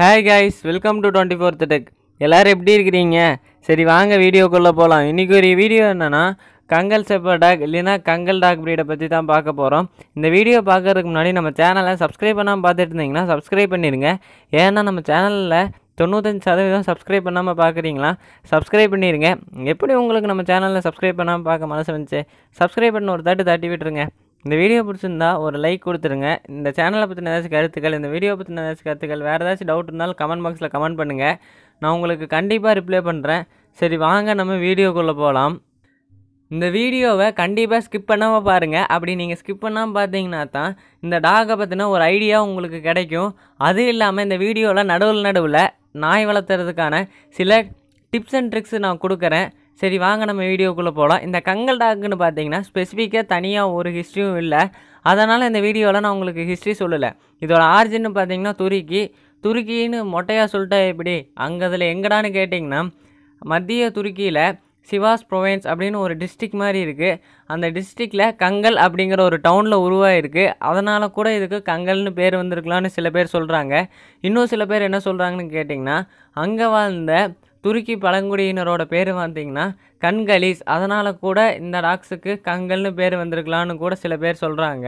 hi guys welcome to twenty fourth tech எல்லோரும் எப்படி இருக்கிறீங்க சரி வாங்க வீடியோக்குள்ளே போகலாம் இன்றைக்கி ஒரு வீடியோ என்னென்னா கங்கல் செப்பர் டாக் இல்லைன்னா கங்கல் டாக் ப்ரீடை பற்றி தான் பார்க்க போகிறோம் இந்த வீடியோ பார்க்குறதுக்கு முன்னாடி நம்ம சேனலை சப்ஸ்கிரைப் பண்ணாமல் பார்த்துட்டு இருந்தீங்கன்னா சப்ஸ்கிரைப் பண்ணிடுங்க ஏன்னா நம்ம சேனலில் தொண்ணூத்தஞ்சு சதவீதம் சப்ஸ்கிரைப் பண்ணாமல் பார்க்குறீங்களா சப்ஸ்கிரைப் பண்ணிடுங்க எப்படி உங்களுக்கு நம்ம சேனலில் சப்ஸ்கிரைப் பண்ணாமல் பார்க்க மனசு வந்துச்சு சப்ஸ்கிரைப் பண்ண ஒரு தாட்டு தட்டி விட்டுருங்க இந்த வீடியோ பிடிச்சிருந்தா ஒரு லைக் கொடுத்துருங்க இந்த சேனலை பற்றின ஏதாச்சும் கருத்துக்கள் இந்த வீடியோ பற்றின ஏதாச்சும் கருத்துக்கள் வேறு ஏதாச்சும் டவுட் இருந்தாலும் கமெண்ட் பாக்ஸில் கமெண்ட் பண்ணுங்கள் நான் உங்களுக்கு கண்டிப்பாக ரிப்ளை பண்ணுறேன் சரி வாங்க நம்ம வீடியோக்குள்ளே போகலாம் இந்த வீடியோவை கண்டிப்பாக ஸ்கிப் பண்ணாமல் பாருங்கள் அப்படி நீங்கள் ஸ்கிப் பண்ணாமல் பார்த்தீங்கன்னா தான் இந்த டாகை பற்றின ஒரு ஐடியா உங்களுக்கு கிடைக்கும் அது இல்லாமல் இந்த வீடியோவில் நடுவில் நடுவில் நாய் வளர்த்துறதுக்கான சில டிப்ஸ் அண்ட் ட்ரிக்ஸ் நான் கொடுக்குறேன் சரி வாங்க நம்ம வீடியோக்குள்ளே போகலாம் இந்த கங்கல் டாக்குன்னு பார்த்தீங்கன்னா ஸ்பெசிஃபிக்காக தனியாக ஒரு ஹிஸ்ட்ரியும் இல்லை அதனால் இந்த வீடியோவில் நான் உங்களுக்கு ஹிஸ்ட்ரி சொல்லலை இதோட ஆர்ஜின்னு பார்த்தீங்கன்னா துருக்கி துருக்கின்னு மொட்டையாக சொல்லிட்டா எப்படி அங்கே அதில் எங்கடான்னு கேட்டிங்கன்னா மத்திய துருக்கியில் சிவாஸ் ப்ரொவின்ஸ் அப்படின்னு ஒரு டிஸ்ட்ரிக் மாதிரி இருக்குது அந்த டிஸ்ட்ரிக்டில் கங்கல் அப்படிங்கிற ஒரு டவுனில் உருவாகிருக்கு அதனால் கூட இதுக்கு கங்கல்னு பேர் வந்திருக்கலான்னு சில பேர் சொல்கிறாங்க இன்னும் சில பேர் என்ன சொல்கிறாங்கன்னு கேட்டிங்கன்னா அங்கே வாழ்ந்த துருக்கி பழங்குடியினரோட பேர் பார்த்தீங்கன்னா கண்கலீஸ் அதனால் கூட இந்த டாக்ஸுக்கு கங்கல்னு பேர் வந்திருக்கலான்னு கூட சில பேர் சொல்கிறாங்க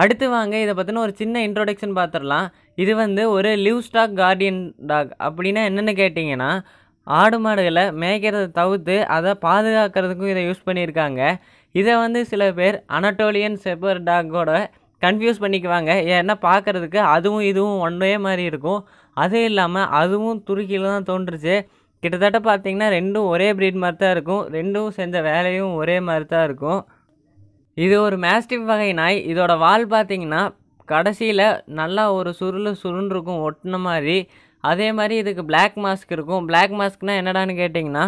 அடுத்து வாங்க இதை பற்றின ஒரு சின்ன இன்ட்ரொடக்ஷன் பார்த்துடலாம் இது வந்து ஒரு லிவ் ஸ்டாக் கார்டியன் டாக் அப்படின்னா என்னென்னு கேட்டிங்கன்னா ஆடு மாடுகளை மேய்க்கிறத தவிர்த்து அதை பாதுகாக்கிறதுக்கும் இதை யூஸ் பண்ணியிருக்காங்க இதை வந்து சில பேர் அனட்டோலியன் செப்பர் டாகோட கன்ஃபியூஸ் பண்ணிக்குவாங்க ஏன்னா பார்க்குறதுக்கு அதுவும் இதுவும் ஒன்றே மாதிரி இருக்கும் அதுவும் இல்லாமல் அதுவும் துருக்கியில் தான் தோன்றுச்சு கிட்டத்தட்ட பார்த்திங்கன்னா ரெண்டும் ஒரே ப்ரீட் மாதிரி தான் இருக்கும் ரெண்டும் செஞ்ச வேலையும் ஒரே மாதிரி தான் இருக்கும் இது ஒரு மேஸ்டிவ் வகை நாய் இதோட வால் பார்த்திங்கன்னா கடைசியில் நல்லா ஒரு சுருள் சுருண்டிருக்கும் ஒட்டின மாதிரி அதே மாதிரி இதுக்கு பிளாக் மாஸ்க் இருக்கும் பிளாக் மாஸ்க்னால் என்னடான்னு கேட்டிங்கன்னா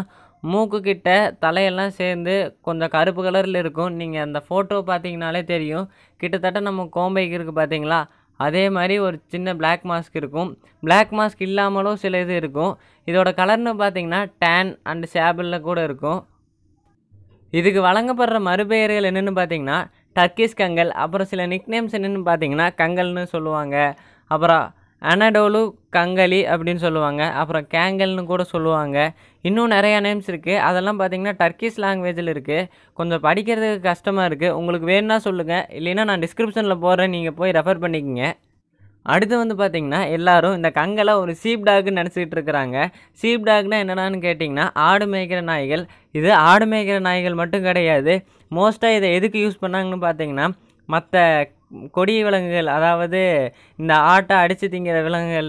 மூக்குக்கிட்ட தலையெல்லாம் சேர்ந்து கொஞ்சம் கருப்பு கலரில் இருக்கும் நீங்கள் அந்த ஃபோட்டோ பார்த்தீங்கனாலே தெரியும் கிட்டத்தட்ட நம்ம கோம்பைக்கு இருக்குது பார்த்தீங்களா அதே மாதிரி ஒரு சின்ன பிளாக் மாஸ்க் இருக்கும் பிளாக் மாஸ்க் இல்லாமலும் சில இது இருக்கும் இதோட கலர்னு பார்த்தீங்கன்னா டேன் அண்டு சேபிளில் கூட இருக்கும் இதுக்கு வழங்கப்படுற மறுபெயர்கள் என்னென்னு பார்த்தீங்கன்னா டர்க்கிஸ் கங்கல் அப்புறம் சில நிக்நேம்ஸ் என்னென்னு பார்த்தீங்கன்னா கங்கல்னு சொல்லுவாங்க அப்புறம் அனடோலு கங்கலி அப்படின்னு சொல்லுவாங்க அப்புறம் கேங்கல்னு கூட சொல்லுவாங்க இன்னும் நிறையா நேம்ஸ் இருக்குது அதெல்லாம் பார்த்தீங்கன்னா டர்க்கிஸ் லாங்குவேஜில் இருக்குது கொஞ்சம் படிக்கிறதுக்கு கஷ்டமாக இருக்குது உங்களுக்கு வேணும்னா சொல்லுங்கள் இல்லைன்னா நான் டிஸ்கிரிப்ஷனில் போகிறேன் நீங்கள் போய் ரெஃபர் பண்ணிக்கோங்க அடுத்து வந்து பார்த்திங்கன்னா எல்லோரும் இந்த கங்கலை ஒரு சீப் டாக்னு நினச்சிக்கிட்டு இருக்கிறாங்க சீப் டாக்னால் என்னென்னான்னு கேட்டிங்கன்னா ஆடு மேய்க்கிற நாய்கள் இது ஆடு மேய்க்கிற நாய்கள் மட்டும் கிடையாது மோஸ்ட்டாக இதை எதுக்கு யூஸ் பண்ணாங்கன்னு பார்த்தீங்கன்னா மற்ற கொடி விலங்குகள் அதாவது இந்த ஆட்டை அடித்து திங்கிற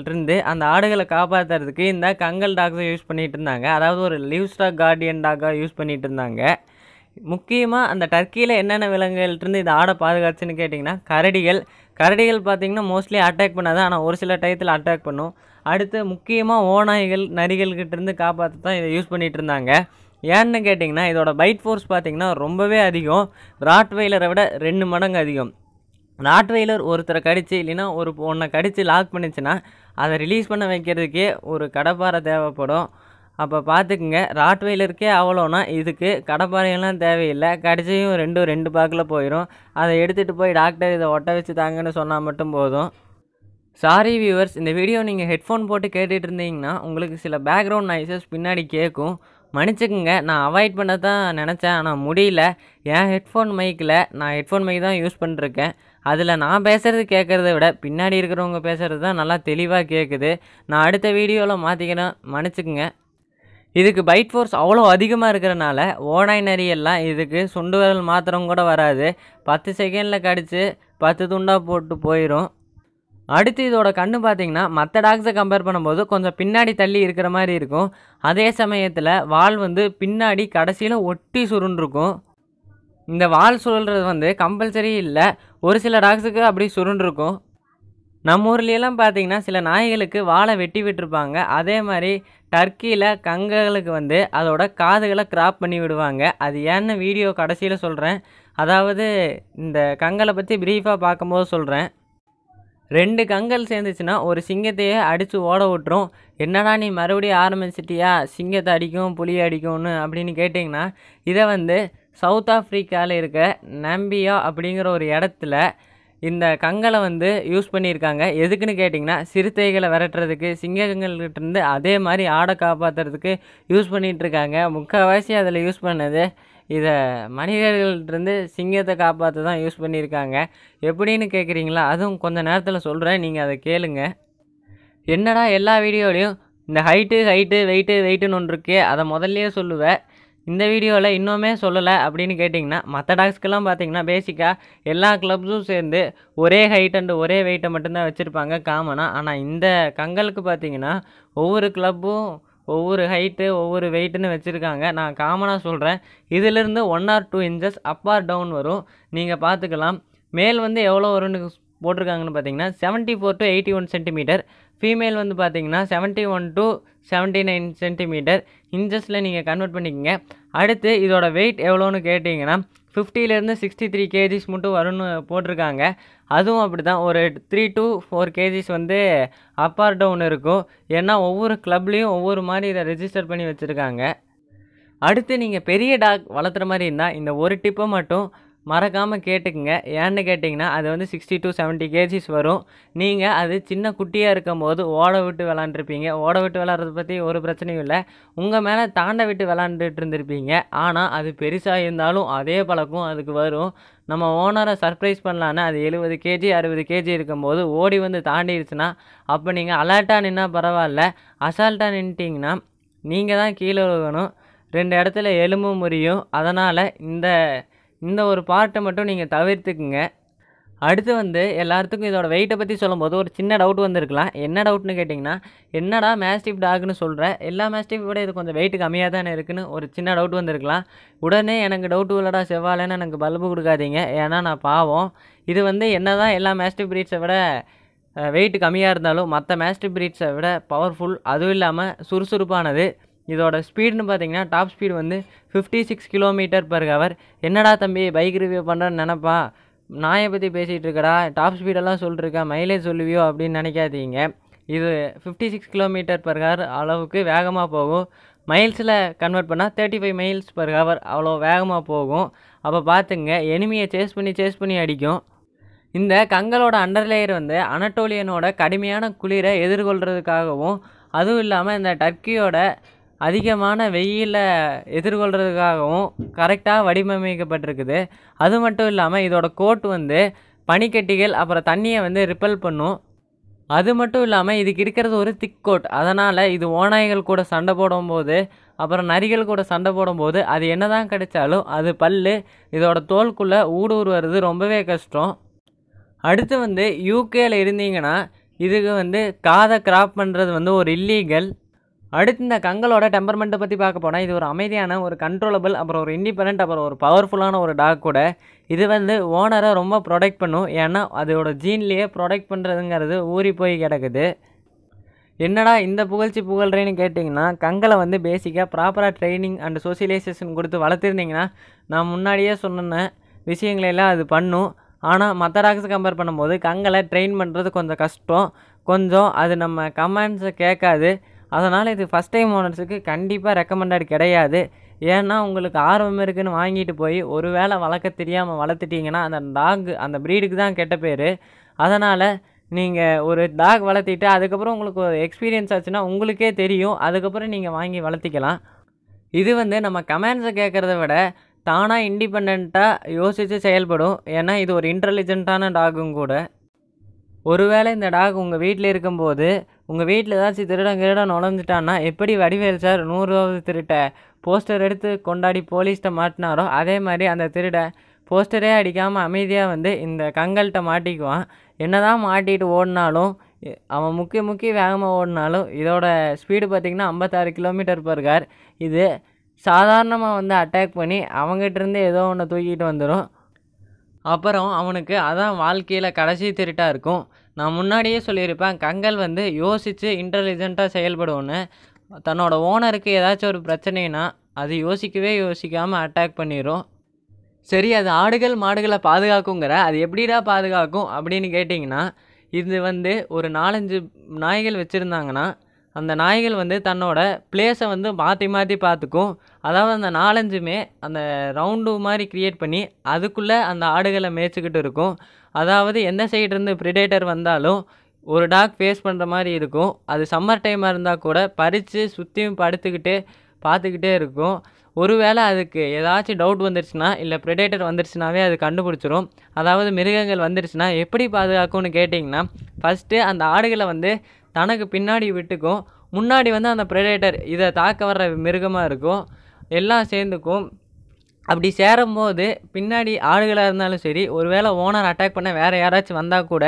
இருந்து அந்த ஆடுகளை காப்பாற்றுறதுக்கு இந்த கங்கல் டாக்ஸை யூஸ் பண்ணிகிட்டு இருந்தாங்க அதாவது ஒரு லிவ் ஸ்டாக் கார்டியன் டாக்காக யூஸ் பண்ணிகிட்டு இருந்தாங்க முக்கியமாக அந்த டர்க்கியில் என்னென்ன விலங்குகள்ருந்து இந்த ஆடை பாதுகாச்சுன்னு கேட்டிங்கன்னா கரடிகள் கரடிகள் பார்த்திங்கன்னா மோஸ்ட்லி அட்டாக் பண்ணாது ஆனால் ஒரு சில டயத்தில் அட்டாக் பண்ணும் அடுத்து முக்கியமாக ஓநாய்கள் நரிகள்கிட்டேருந்து காப்பாற்ற தான் இதை யூஸ் பண்ணிகிட்டு இருந்தாங்க ஏன்னு கேட்டிங்கன்னா இதோட பைட் ஃபோர்ஸ் பார்த்திங்கன்னா ரொம்பவே அதிகம் வெயிலரை விட ரெண்டு மடங்கு அதிகம் நாட்வெயிலர் ஒருத்தரை கடிச்சு இல்லைன்னா ஒரு ஒன்றை கடித்து லாக் பண்ணிச்சுன்னா அதை ரிலீஸ் பண்ண வைக்கிறதுக்கே ஒரு கடப்பாறை தேவைப்படும் அப்போ பார்த்துக்குங்க ராட்வெயிலருக்கே அவ்வளோனா இதுக்கு கடப்பாறையெல்லாம் தேவையில்லை கடிச்சையும் ரெண்டும் ரெண்டு பாக்கில் போயிடும் அதை எடுத்துகிட்டு போய் டாக்டர் இதை ஒட்ட வச்சு தாங்கன்னு சொன்னால் மட்டும் போதும் சாரி வியூவர்ஸ் இந்த வீடியோ நீங்கள் ஹெட்ஃபோன் போட்டு கேட்டுகிட்டு இருந்தீங்கன்னா உங்களுக்கு சில பேக்ரவுண்ட் நாய்ஸஸ் பின்னாடி கேட்கும் மன்னிச்சுக்குங்க நான் அவாய்ட் பண்ண தான் நினச்சேன் ஆனால் முடியல என் ஹெட்ஃபோன் மைக்கில் நான் ஹெட்ஃபோன் மைக் தான் யூஸ் பண்ணிருக்கேன் அதில் நான் பேசுகிறது கேட்குறத விட பின்னாடி இருக்கிறவங்க பேசுகிறது தான் நல்லா தெளிவாக கேட்குது நான் அடுத்த வீடியோவில் மாற்றிக்கிறேன் மன்னிச்சுக்குங்க இதுக்கு பைட் ஃபோர்ஸ் அவ்வளோ அதிகமாக இருக்கிறனால ஓனாய் நரியெல்லாம் இதுக்கு சுண்டு விரல் மாத்திரம் கூட வராது பத்து செகண்டில் கடித்து பத்து துண்டாக போட்டு போயிடும் அடுத்து இதோட கண்ணு பார்த்தீங்கன்னா மற்ற டாக்ஸை கம்பேர் பண்ணும்போது கொஞ்சம் பின்னாடி தள்ளி இருக்கிற மாதிரி இருக்கும் அதே சமயத்தில் வால் வந்து பின்னாடி கடைசியில் ஒட்டி சுருண்டிருக்கும் இந்த வால் சுழல்றது வந்து கம்பல்சரி இல்லை ஒரு சில டாக்ஸுக்கு அப்படி சுருண்டிருக்கும் நம்ம ஊர்லேயெல்லாம் பார்த்தீங்கன்னா சில நாய்களுக்கு வாழை வெட்டி விட்டுருப்பாங்க அதே மாதிரி டர்க்கியில் கங்கைகளுக்கு வந்து அதோட காதுகளை கிராப் பண்ணி விடுவாங்க அது ஏன்னு வீடியோ கடைசியில் சொல்கிறேன் அதாவது இந்த கங்களை பற்றி ப்ரீஃபாக பார்க்கும்போது சொல்கிறேன் ரெண்டு கங்கல் சேர்ந்துச்சுன்னா ஒரு சிங்கத்தையே அடித்து ஓட விட்டுரும் என்னடா நீ மறுபடியும் ஆரம்பிச்சிட்டியா சிங்கத்தை அடிக்கும் புலி அடிக்கும்னு அப்படின்னு கேட்டிங்கன்னா இதை வந்து சவுத் ஆஃப்ரிக்காவில் இருக்க நம்பியா அப்படிங்கிற ஒரு இடத்துல இந்த கங்கலை வந்து யூஸ் பண்ணியிருக்காங்க எதுக்குன்னு கேட்டிங்கன்னா சிறுத்தைகளை விரட்டுறதுக்கு சிங்கங்கள்கிட்டருந்து அதே மாதிரி ஆடை காப்பாற்றுறதுக்கு யூஸ் பண்ணிகிட்ருக்காங்க முக்கால்வாசி அதில் யூஸ் பண்ணது இதை மனிதர்கள்ட்டிருந்து சிங்கத்தை காப்பாற்ற தான் யூஸ் பண்ணியிருக்காங்க எப்படின்னு கேட்குறீங்களா அதுவும் கொஞ்சம் நேரத்தில் சொல்கிறேன் நீங்கள் அதை கேளுங்க என்னடா எல்லா வீடியோலையும் இந்த ஹைட்டு ஹைட்டு வெயிட்டு வெயிட்டுன்னு ஒன்று இருக்கே அதை முதல்லையே சொல்லுவேன் இந்த வீடியோவில் இன்னுமே சொல்லலை அப்படின்னு கேட்டிங்கன்னா மற்ற டாக்ஸ்க்கெல்லாம் பார்த்தீங்கன்னா பேசிக்காக எல்லா கிளப்ஸும் சேர்ந்து ஒரே ஹைட் அண்டு ஒரே வெயிட்டை மட்டும்தான் வச்சுருப்பாங்க காமனாக ஆனால் இந்த கங்கலுக்கு பார்த்தீங்கன்னா ஒவ்வொரு கிளப்பும் ஒவ்வொரு ஹைட்டு ஒவ்வொரு வெயிட்டுன்னு வச்சுருக்காங்க நான் காமனாக சொல்கிறேன் இதிலிருந்து one or two inches up or down வரும் நீங்கள் பார்த்துக்கலாம் மேல் வந்து எவ்வளோ வரும்னு போட்டிருக்காங்கன்னு பார்த்தீங்கன்னா seventy four to eighty one centimetre female வந்து பார்த்திங்கன்னா seventy one to seventy nine centimetre இன்ச்சஸில் நீங்கள் கன்வெர்ட் பண்ணிக்கங்க அடுத்து இதோடய வெயிட் எவ்வளோன்னு கேட்டிங்கன்னா ஃபிஃப்டிலேருந்து சிக்ஸ்டி த்ரீ கேஜிஸ் மட்டும் வரும்னு போட்டிருக்காங்க அதுவும் அப்படி தான் ஒரு த்ரீ டு ஃபோர் கேஜிஸ் வந்து ஆர் டவுன் இருக்கும் ஏன்னா ஒவ்வொரு கிளப்லேயும் ஒவ்வொரு மாதிரி இதை ரெஜிஸ்டர் பண்ணி வச்சுருக்காங்க அடுத்து நீங்கள் பெரிய டாக் வளர்த்துற மாதிரி இருந்தால் இந்த ஒரு டிப்பை மட்டும் மறக்காமல் கேட்டுக்குங்க ஏன்னு கேட்டிங்கன்னா அது வந்து சிக்ஸ்டி டு செவன்ட்டி கேஜிஸ் வரும் நீங்கள் அது சின்ன குட்டியாக இருக்கும் போது ஓட விட்டு விளாண்டுருப்பீங்க ஓட விட்டு விளாட்றத பற்றி ஒரு பிரச்சனையும் இல்லை உங்கள் மேலே தாண்ட விட்டு விளாண்டுட்டு இருந்திருப்பீங்க ஆனால் அது பெருசாக இருந்தாலும் அதே பழக்கம் அதுக்கு வரும் நம்ம ஓனரை சர்ப்ரைஸ் பண்ணலான்னு அது எழுபது கேஜி அறுபது கேஜி இருக்கும்போது ஓடி வந்து தாண்டிடுச்சுன்னா அப்போ நீங்கள் அலர்ட்டாக நின்னால் பரவாயில்ல அசால்ட்டாக நின்ட்டிங்கன்னா நீங்கள் தான் கீழே விழுகணும் ரெண்டு இடத்துல எலும்பு முறியும் அதனால் இந்த இந்த ஒரு பார்ட்டை மட்டும் நீங்கள் தவிர்த்துக்குங்க அடுத்து வந்து எல்லாத்துக்கும் இதோட வெயிட்டை பற்றி சொல்லும்போது ஒரு சின்ன டவுட் வந்துருக்கலாம் என்ன டவுட்னு கேட்டிங்கன்னா என்னடா மேஸ்டிப் டாக்னு சொல்கிற எல்லா மேஸ்டிப் விட இது கொஞ்சம் வெயிட்டு கம்மியாக தானே இருக்குன்னு ஒரு சின்ன டவுட் வந்திருக்கலாம் உடனே எனக்கு டவுட் உள்ளடா செவ்வாயிலன்னு எனக்கு பல்பு கொடுக்காதீங்க ஏன்னா நான் பாவம் இது வந்து என்ன தான் எல்லா மேஸ்டிப் பிரீட்ஸை விட வெயிட் கம்மியாக இருந்தாலும் மற்ற மேஸ்டிப் பிரீட்ஸை விட பவர்ஃபுல் அதுவும் இல்லாமல் சுறுசுறுப்பானது இதோட ஸ்பீடுன்னு பார்த்தீங்கன்னா டாப் ஸ்பீடு வந்து fifty six kilometre per hour என்னடா தம்பி பைக் ரிவ்யூ பண்ணுறேன்னு நினப்பா நாயை பற்றி பேசிகிட்டு இருக்கடா டாப் ஸ்பீடெல்லாம் சொல்லிருக்கா மைலேஜ் சொல்லுவியோ அப்படின்னு நினைக்காதீங்க இது fifty six kilometre per hour அளவுக்கு வேகமாக போகும் மைல்ஸில் கன்வெர்ட் பண்ணால் thirty five miles per hour அவ்வளோ வேகமாக போகும் அப்போ பார்த்துங்க எனிமியை சேஸ் பண்ணி சேஸ் பண்ணி அடிக்கும் இந்த கங்கலோட அண்டர்லேயர் வந்து அனட்டோலியனோட கடுமையான குளிரை எதிர்கொள்கிறதுக்காகவும் அதுவும் இல்லாமல் இந்த டர்க்கியோட அதிகமான வெயிலை எதிர்கொள்கிறதுக்காகவும் கரெக்டாக வடிவமைக்கப்பட்டிருக்குது அது மட்டும் இல்லாமல் இதோட கோட் வந்து பனிக்கட்டிகள் அப்புறம் தண்ணியை வந்து ரிப்பல் பண்ணும் அது மட்டும் இல்லாமல் இதுக்கு இருக்கிறது ஒரு திக் கோட் அதனால் இது ஓநாய்கள் கூட சண்டை போடும்போது அப்புறம் நரிகள் கூட சண்டை போடும்போது அது என்ன தான் கிடைச்சாலும் அது பல் இதோட தோலுக்குள்ளே ஊடுருவது ரொம்பவே கஷ்டம் அடுத்து வந்து யூகேயில் இருந்தீங்கன்னா இதுக்கு வந்து காதை கிராப் பண்ணுறது வந்து ஒரு இல்லீகல் அடுத்து இந்த கங்களோட டெம்பர்மெண்ட்டை பற்றி பார்க்க போனால் இது ஒரு அமைதியான ஒரு கண்ட்ரோலபிள் அப்புறம் ஒரு இண்டிபெண்ட் அப்புறம் ஒரு பவர்ஃபுல்லான ஒரு டாக் கூட இது வந்து ஓனரை ரொம்ப ப்ரொடெக்ட் பண்ணும் ஏன்னா அதோட ஜீன்லேயே ப்ரொடெக்ட் பண்ணுறதுங்கிறது ஊறி போய் கிடக்குது என்னடா இந்த புகழ்ச்சி புகழ்றேன்னு கேட்டிங்கன்னா கங்கலை வந்து பேசிக்காக ப்ராப்பராக ட்ரைனிங் அண்ட் சோசியலைசேஷன் கொடுத்து வளர்த்துருந்தீங்கன்னா நான் முன்னாடியே சொன்ன விஷயங்களெல்லாம் அது பண்ணும் ஆனால் மற்ற டாக்ஸ் கம்பேர் பண்ணும்போது கங்கலை ட்ரெயின் பண்ணுறது கொஞ்சம் கஷ்டம் கொஞ்சம் அது நம்ம கமெண்ட்ஸை கேட்காது அதனால் இது ஃபஸ்ட் டைம் ஓனர்ஸுக்கு கண்டிப்பாக ரெக்கமெண்டட் கிடையாது ஏன்னா உங்களுக்கு ஆர்வம் இருக்குதுன்னு வாங்கிட்டு போய் ஒரு வேளை வளர்க்க தெரியாமல் வளர்த்துட்டிங்கன்னா அந்த டாக் அந்த ப்ரீடுக்கு தான் கெட்ட பேர் அதனால் நீங்கள் ஒரு டாக் வளர்த்திட்டு அதுக்கப்புறம் உங்களுக்கு ஒரு எக்ஸ்பீரியன்ஸ் ஆச்சுன்னா உங்களுக்கே தெரியும் அதுக்கப்புறம் நீங்கள் வாங்கி வளர்த்திக்கலாம் இது வந்து நம்ம கமெண்ட்ஸை கேட்குறத விட தானாக இண்டிபெண்ட்டாக யோசித்து செயல்படும் ஏன்னா இது ஒரு இன்டெலிஜென்ட்டான டாகும் கூட ஒருவேளை இந்த டாக் உங்கள் வீட்டில் இருக்கும்போது உங்கள் வீட்டில் ஏதாச்சும் திருடம் கிருடம் நுழைஞ்சிட்டான்னா எப்படி வடிவேல் சார் நூறுவாவது திருட்ட போஸ்டர் எடுத்து கொண்டாடி போலீஸ்கிட்ட மாட்டினாரோ அதே மாதிரி அந்த திருட போஸ்டரே அடிக்காமல் அமைதியாக வந்து இந்த கங்கல்கிட்ட மாட்டிக்குவான் என்ன தான் மாட்டிகிட்டு ஓடினாலும் அவன் முக்கி முக்கி வேகமாக ஓடினாலும் இதோட ஸ்பீடு பார்த்திங்கன்னா ஐம்பத்தாறு கிலோமீட்டர் பர் கார் இது சாதாரணமாக வந்து அட்டாக் பண்ணி அவங்ககிட்ட இருந்து ஏதோ ஒன்று தூக்கிட்டு வந்துடும் அப்புறம் அவனுக்கு அதான் வாழ்க்கையில் கடைசி திருட்டாக இருக்கும் நான் முன்னாடியே சொல்லியிருப்பேன் கங்கல் வந்து யோசித்து இன்டெலிஜென்ட்டாக செயல்படுவோன்னு தன்னோட ஓனருக்கு ஏதாச்சும் ஒரு பிரச்சனைனா அது யோசிக்கவே யோசிக்காமல் அட்டாக் பண்ணிடும் சரி அது ஆடுகள் மாடுகளை பாதுகாக்குங்கிற அது எப்படிடா பாதுகாக்கும் அப்படின்னு கேட்டிங்கன்னா இது வந்து ஒரு நாலஞ்சு நாய்கள் வச்சுருந்தாங்கன்னா அந்த நாய்கள் வந்து தன்னோட பிளேஸை வந்து மாற்றி மாற்றி பார்த்துக்கும் அதாவது அந்த நாலஞ்சுமே அந்த ரவுண்டு மாதிரி க்ரியேட் பண்ணி அதுக்குள்ளே அந்த ஆடுகளை மேய்ச்சிக்கிட்டு இருக்கும் அதாவது எந்த சைட்லேருந்து ப்ரிடேட்டர் வந்தாலும் ஒரு டாக் ஃபேஸ் பண்ணுற மாதிரி இருக்கும் அது சம்மர் டைமாக இருந்தால் கூட பறித்து சுற்றியும் படுத்துக்கிட்டு பார்த்துக்கிட்டே இருக்கும் ஒருவேளை அதுக்கு ஏதாச்சும் டவுட் வந்துருச்சுன்னா இல்லை ப்ரிடேட்டர் வந்துருச்சுனாவே அது கண்டுபிடிச்சிரும் அதாவது மிருகங்கள் வந்துருச்சுன்னா எப்படி பாதுகாக்கும்னு கேட்டிங்கன்னா ஃபஸ்ட்டு அந்த ஆடுகளை வந்து தனக்கு பின்னாடி விட்டுக்கும் முன்னாடி வந்து அந்த ப்ரெடேட்டர் இதை தாக்க வர்ற மிருகமாக இருக்கும் எல்லாம் சேர்ந்துக்கும் அப்படி சேரும்போது பின்னாடி ஆடுகளாக இருந்தாலும் சரி ஒருவேளை ஓனர் அட்டாக் பண்ண வேறு யாராச்சும் வந்தால் கூட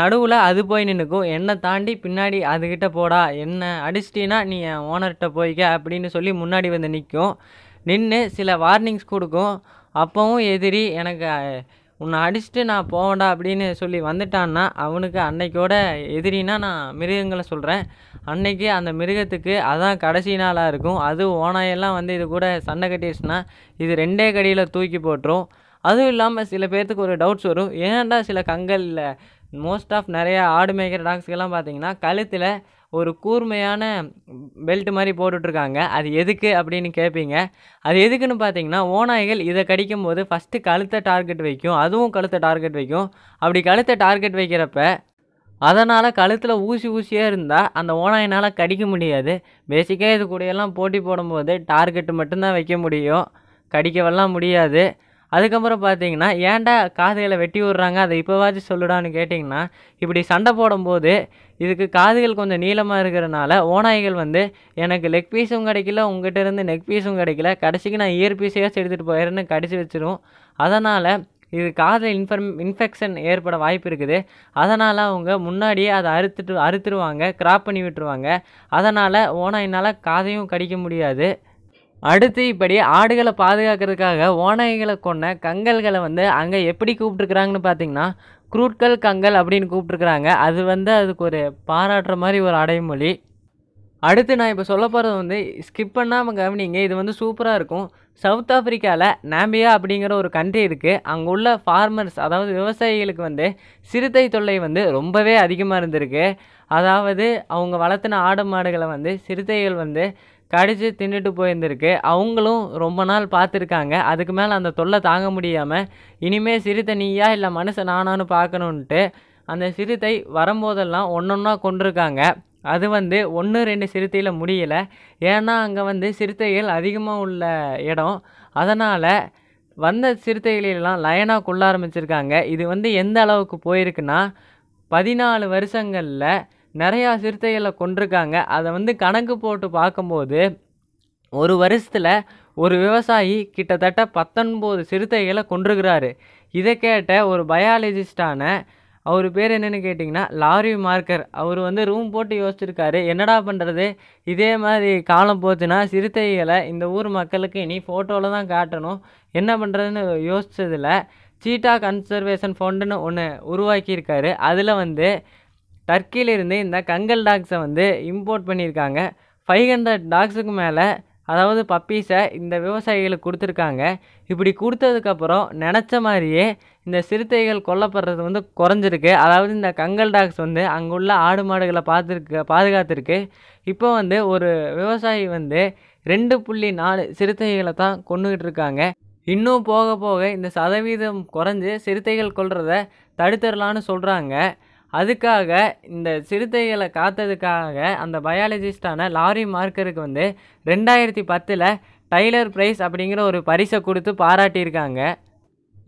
நடுவில் அது போய் நின்றுக்கும் என்னை தாண்டி பின்னாடி அதுக்கிட்ட போடா என்ன அடிச்சிட்டினா நீ என் ஓனர்கிட்ட போய்க்க அப்படின்னு சொல்லி முன்னாடி வந்து நிற்கும் நின்று சில வார்னிங்ஸ் கொடுக்கும் அப்போவும் எதிரி எனக்கு உன்னை அடிச்சுட்டு நான் போவேண்டா அப்படின்னு சொல்லி வந்துட்டான்னா அவனுக்கு அன்னைக்கோட எதிரினா நான் மிருகங்களை சொல்கிறேன் அன்னைக்கு அந்த மிருகத்துக்கு அதான் கடைசி நாளாக இருக்கும் அது ஓனாயெல்லாம் வந்து இது கூட சண்டை கட்டிடுச்சுன்னா இது ரெண்டே கடியில் தூக்கி போட்டுரும் அதுவும் இல்லாமல் சில பேர்த்துக்கு ஒரு டவுட்ஸ் வரும் ஏன்டா சில கங்கலில் மோஸ்ட் ஆஃப் நிறையா ஆடு மேய்க்கிற டாக்ஸ்க்கெல்லாம் பார்த்தீங்கன்னா கழுத்தில் ஒரு கூர்மையான பெல்ட் மாதிரி போட்டுட்ருக்காங்க அது எதுக்கு அப்படின்னு கேட்பீங்க அது எதுக்குன்னு பார்த்தீங்கன்னா ஓநாய்கள் இதை கடிக்கும் போது ஃபஸ்ட்டு கழுத்த டார்கெட் வைக்கும் அதுவும் கழுத்த டார்கெட் வைக்கும் அப்படி கழுத்த டார்கெட் வைக்கிறப்ப அதனால் கழுத்தில் ஊசி ஊசியாக இருந்தால் அந்த ஓனாயினால் கடிக்க முடியாது பேசிக்காக இது கூடையெல்லாம் போட்டி போடும்போது டார்கெட்டு மட்டும்தான் வைக்க முடியும் கடிக்கவெல்லாம் முடியாது அதுக்கப்புறம் பார்த்தீங்கன்னா ஏன்டா காதுகளை வெட்டி விட்றாங்க அதை இப்போவாச்சும் சொல்லுடான்னு கேட்டிங்கன்னா இப்படி சண்டை போடும்போது இதுக்கு காதுகள் கொஞ்சம் நீளமாக இருக்கிறனால ஓநாய்கள் வந்து எனக்கு லெக் பீஸும் கிடைக்கல உங்ககிட்ட இருந்து நெக் பீஸும் கிடைக்கல கடைசிக்கு நான் இயர் பீஸையாச்சும் எடுத்துகிட்டு போயிடுறேன்னு கடிச்சு வச்சிரும் அதனால் இது காதில் இன்ஃபர்ம் இன்ஃபெக்ஷன் ஏற்பட வாய்ப்பு இருக்குது அதனால் அவங்க முன்னாடியே அதை அறுத்துட்டு அறுத்துருவாங்க கிராப் பண்ணி விட்டுருவாங்க அதனால் ஓனாயினால் காதையும் கடிக்க முடியாது அடுத்து இப்படி ஆடுகளை பாதுகாக்கிறதுக்காக ஓநாய்களை கொண்ட கங்கல்களை வந்து அங்கே எப்படி கூப்பிட்டுருக்குறாங்கன்னு பார்த்தீங்கன்னா குரூட்கள் கங்கல் அப்படின்னு கூப்பிட்டுருக்குறாங்க அது வந்து அதுக்கு ஒரு பாராட்டுற மாதிரி ஒரு அடைமொழி அடுத்து நான் இப்போ சொல்ல போகிறது வந்து ஸ்கிப் பண்ணாமல் கவனிங்க இது வந்து சூப்பராக இருக்கும் சவுத் ஆஃப்ரிக்காவில் நாம்பியா அப்படிங்கிற ஒரு கண்ட்ரி இருக்குது அங்கே உள்ள ஃபார்மர்ஸ் அதாவது விவசாயிகளுக்கு வந்து சிறுத்தை தொல்லை வந்து ரொம்பவே அதிகமாக இருந்திருக்கு அதாவது அவங்க வளர்த்தின ஆடு மாடுகளை வந்து சிறுத்தைகள் வந்து கடித்து தின்னுட்டு போயிருந்திருக்கு அவங்களும் ரொம்ப நாள் பார்த்துருக்காங்க அதுக்கு மேலே அந்த தொல்லை தாங்க முடியாமல் இனிமேல் சிறுத்தை நீயா இல்லை மனுஷன் நானான்னு பார்க்கணுன்ட்டு அந்த சிறுத்தை வரும்போதெல்லாம் ஒன்றா கொண்டிருக்காங்க அது வந்து ஒன்று ரெண்டு சிறுத்தையில் முடியலை ஏன்னா அங்கே வந்து சிறுத்தைகள் அதிகமாக உள்ள இடம் அதனால் வந்த சிறுத்தைகளெல்லாம் லயனாக கொள்ள ஆரம்பிச்சிருக்காங்க இது வந்து எந்த அளவுக்கு போயிருக்குன்னா பதினாலு வருஷங்களில் நிறையா சிறுத்தைகளை கொண்டிருக்காங்க அதை வந்து கணக்கு போட்டு பார்க்கும்போது ஒரு வருஷத்தில் ஒரு விவசாயி கிட்டத்தட்ட பத்தொன்பது சிறுத்தைகளை கொண்டிருக்கிறாரு இதை கேட்ட ஒரு பயாலஜிஸ்டான அவர் பேர் என்னென்னு கேட்டிங்கன்னா லாரி மார்க்கர் அவர் வந்து ரூம் போட்டு யோசிச்சிருக்காரு என்னடா பண்ணுறது இதே மாதிரி காலம் போச்சுன்னா சிறுத்தைகளை இந்த ஊர் மக்களுக்கு இனி ஃபோட்டோவில் தான் காட்டணும் என்ன பண்ணுறதுன்னு யோசித்ததில் சீட்டா கன்சர்வேஷன் ஃபண்டுன்னு ஒன்று உருவாக்கியிருக்காரு அதில் வந்து டர்க்கியிலிருந்து இந்த கங்கல் டாக்ஸை வந்து இம்போர்ட் பண்ணியிருக்காங்க ஃபைவ் ஹண்ட்ரட் டாக்ஸுக்கு மேலே அதாவது பப்பீஸை இந்த விவசாயிகளுக்கு கொடுத்துருக்காங்க இப்படி கொடுத்ததுக்கப்புறம் நினச்ச மாதிரியே இந்த சிறுத்தைகள் கொல்லப்படுறது வந்து குறைஞ்சிருக்கு அதாவது இந்த கங்கல் டாக்ஸ் வந்து அங்குள்ள ஆடு மாடுகளை பார்த்துருக்கு பாதுகாத்துருக்கு இப்போ வந்து ஒரு விவசாயி வந்து ரெண்டு புள்ளி நாலு சிறுத்தைகளை தான் கொண்டுகிட்டு இருக்காங்க இன்னும் போக போக இந்த சதவீதம் குறைஞ்சு சிறுத்தைகள் கொள்றதை தடுத்துடலான்னு சொல்கிறாங்க அதுக்காக இந்த சிறுத்தைகளை காத்ததுக்காக அந்த பயாலஜிஸ்டான லாரி மார்க்கருக்கு வந்து ரெண்டாயிரத்தி பத்தில் டைலர் பிரைஸ் அப்படிங்கிற ஒரு பரிசை கொடுத்து பாராட்டியிருக்காங்க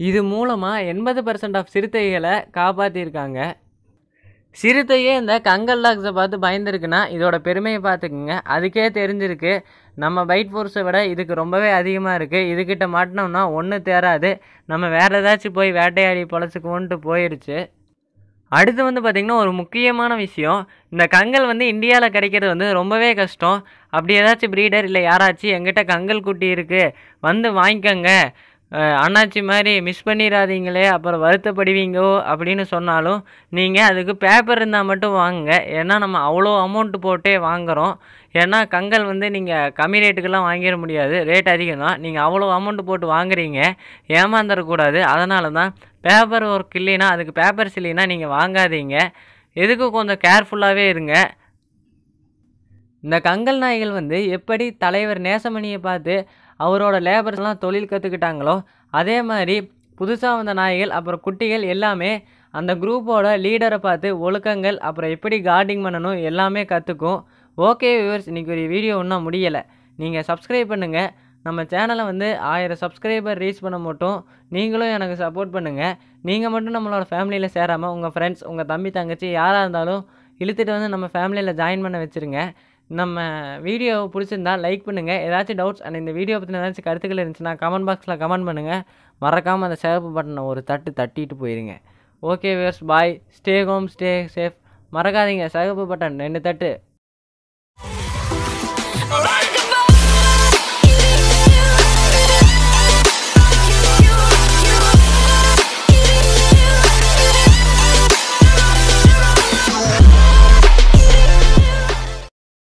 இது மூலமாக எண்பது பர்சன்ட் ஆஃப் சிறுத்தைகளை காப்பாற்றியிருக்காங்க சிறுத்தையே இந்த கங்கல் லாக்ஸை பார்த்து பயந்துருக்குன்னா இதோட பெருமையை பார்த்துக்குங்க அதுக்கே தெரிஞ்சிருக்கு நம்ம பைட் ஃபோர்ஸை விட இதுக்கு ரொம்பவே அதிகமாக இருக்குது இதுக்கிட்ட மாட்டினோம்னா ஒன்றும் தேராது நம்ம வேறு ஏதாச்சும் போய் வேட்டையாடி பொழைச்சிக்குவோன்ட்டு போயிடுச்சு அடுத்து வந்து பார்த்திங்கன்னா ஒரு முக்கியமான விஷயம் இந்த கங்கல் வந்து இந்தியாவில் கிடைக்கிறது வந்து ரொம்பவே கஷ்டம் அப்படி ஏதாச்சும் ப்ரீடர் இல்லை யாராச்சும் எங்கிட்ட கங்கல் குட்டி இருக்குது வந்து வாங்கிக்கோங்க அண்ணாச்சி மாதிரி மிஸ் பண்ணிடாதீங்களே அப்புறம் வருத்தப்படுவீங்கோ அப்படின்னு சொன்னாலும் நீங்கள் அதுக்கு பேப்பர் இருந்தால் மட்டும் வாங்குங்க ஏன்னா நம்ம அவ்வளோ அமௌண்ட்டு போட்டே வாங்குகிறோம் ஏன்னா கங்கல் வந்து நீங்கள் கம்மி ரேட்டுக்கெல்லாம் வாங்கிட முடியாது ரேட் அதிகம் தான் நீங்கள் அவ்வளோ அமௌண்ட்டு போட்டு வாங்குறீங்க ஏமாந்துடக்கூடாது அதனால தான் பேப்பர் ஒர்க் இல்லைன்னா அதுக்கு பேப்பர்ஸ் இல்லைன்னா நீங்கள் வாங்காதீங்க எதுக்கு கொஞ்சம் கேர்ஃபுல்லாகவே இருங்க இந்த கங்கல் நாய்கள் வந்து எப்படி தலைவர் நேசமணியை பார்த்து அவரோட லேபர்ஸ்லாம் தொழில் கற்றுக்கிட்டாங்களோ அதே மாதிரி புதுசாக வந்த நாய்கள் அப்புறம் குட்டிகள் எல்லாமே அந்த குரூப்போட லீடரை பார்த்து ஒழுக்கங்கள் அப்புறம் எப்படி கார்டிங் பண்ணணும் எல்லாமே கற்றுக்கும் ஓகே வியூவர்ஸ் இன்றைக்கி ஒரு வீடியோ ஒன்றும் முடியலை நீங்கள் சப்ஸ்கிரைப் பண்ணுங்கள் நம்ம சேனலை வந்து ஆயிரம் சப்ஸ்கிரைபர் ரீச் பண்ண மட்டும் நீங்களும் எனக்கு சப்போர்ட் பண்ணுங்கள் நீங்கள் மட்டும் நம்மளோட ஃபேமிலியில் சேராமல் உங்கள் ஃப்ரெண்ட்ஸ் உங்கள் தம்பி தங்கச்சி யாராக இருந்தாலும் இழுத்துட்டு வந்து நம்ம ஃபேமிலியில் ஜாயின் பண்ண வச்சுருங்க நம்ம வீடியோ பிடிச்சிருந்தா லைக் பண்ணுங்கள் ஏதாச்சும் டவுட்ஸ் அண்ட் இந்த வீடியோ பற்றின ஏதாச்சும் கருத்துக்கள் இருந்துச்சுன்னா கமெண்ட் பாக்ஸில் கமெண்ட் பண்ணுங்கள் மறக்காமல் அந்த சிவப்பு பட்டனை ஒரு தட்டு தட்டிட்டு போயிருங்க okay viewers bye stay home stay safe மறக்காதீங்க சிவப்பு பட்டன் ரெண்டு தட்டு